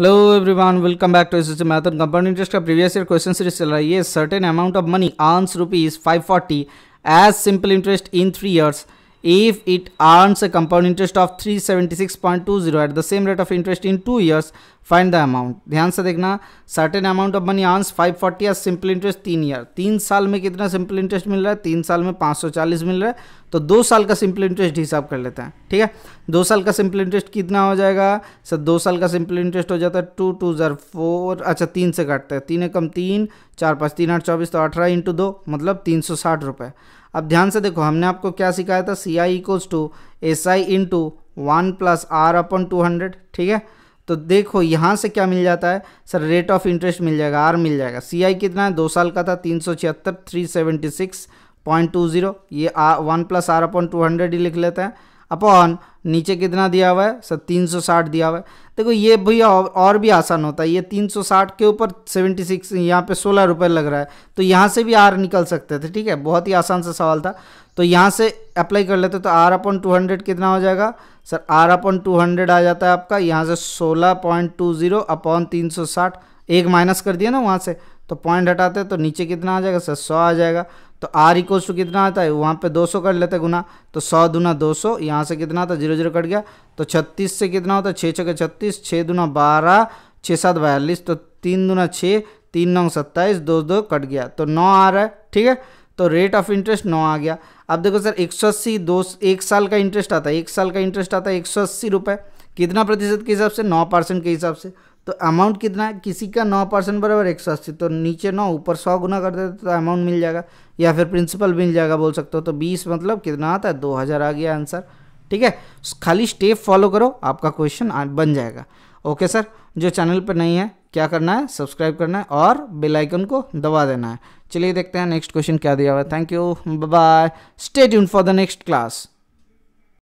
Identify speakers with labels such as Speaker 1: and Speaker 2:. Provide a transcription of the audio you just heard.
Speaker 1: hello everyone welcome back to system मैथन company interest का previous year question series चल रहा है ये certain amount of money earns rupees five forty as simple interest in three years if it earns a compound interest of three seventy six point two zero at the same rate of interest in two years find the amount ध्यान से देखना certain amount of money earns five forty as simple interest तीन year तीन साल में कितना simple interest मिल रहा है तीन साल में पाँच सौ चालीस मिल रहा है तो दो साल का सिंपल इंटरेस्ट हिसाब कर लेते हैं ठीक है दो साल का सिंपल इंटरेस्ट कितना हो जाएगा सर दो साल का सिंपल इंटरेस्ट हो जाता है टू टू ज़र फोर अच्छा तीन से काटते हैं तीन एकम तीन चार पाँच तीन आठ चौबीस तो अठारह इंटू दो मतलब तीन सौ साठ रुपये अब ध्यान से देखो हमने आपको क्या सिखाया था C I equals to S I into one plus R upon two hundred ठीक है तो देखो यहाँ से क्या मिल जाता है सर रेट ऑफ इंटरेस्ट मिल जाएगा आर मिल जाएगा सी आई कितना है दो साल का था तीन सौ छिहत्तर three seventy six point two zero ये आ one plus R upon two hundred ही लिख लेते हैं अपॉन नीचे कितना दिया हुआ है सर तीन सौ साठ दिया हुआ है देखो ये भी और भी आसान होता है ये तीन सौ साठ के ऊपर सेवेंटी सिक्स यहाँ पर सोलह रुपये लग रहा है तो यहाँ से भी आर निकल सकते थे ठीक है बहुत ही आसान सा सवाल था तो यहाँ से अप्लाई कर लेते तो आर अपॉन टू हंड्रेड कितना हो जाएगा sir R upon two hundred आ जाता है आपका यहाँ से सोलह पॉइंट टू ज़ीरो अपॉन तीन सौ साठ एक माइनस कर दिया ना वहाँ से तो पॉइंट हटाते तो नीचे कितना आ जाएगा सर सौ आ जाएगा तो आर इक्वल्स टू कितना आता है वहाँ पे 200 कर लेते गुना तो 100 दुना 200 सौ यहाँ से कितना आता है जीरो जीरो कट गया तो 36 से कितना होता है छः छः के छत्तीस छः दुना बारह छः सात बयालीस तो तीन दुना छः तीन नौ सत्ताईस दो दो कट गया तो नौ आ रहा है ठीक है तो रेट ऑफ इंटरेस्ट नौ आ गया अब देखो सर एक सौ अस्सी दो एक साल का इंटरेस्ट आता है एक साल का इंटरेस्ट आता है एक सौ अस्सी रुपये कितना प्रतिशत के हिसाब से नौ परसेंट के हिसाब से तो अमाउंट कितना है किसी का नौ परसेंट बराबर एक सौ अस्सी तो नीचे नौ ऊपर सौ गुना कर देते तो अमाउंट मिल जाएगा या फिर प्रिंसिपल मिल जाएगा बोल सकते हो तो बीस मतलब कितना आता है दो हज़ार आ गया आंसर ठीक है खाली स्टेप फॉलो करो आपका क्वेश्चन बन जाएगा ओके सर जो चैनल पर नहीं है क्या करना है सब्सक्राइब करना है और बेलाइकन को दबा देना है चलिए देखते हैं नेक्स्ट क्वेश्चन क्या दिया हुआ है थैंक यू बाय स्टेट यून फॉर द नेक्स्ट क्लास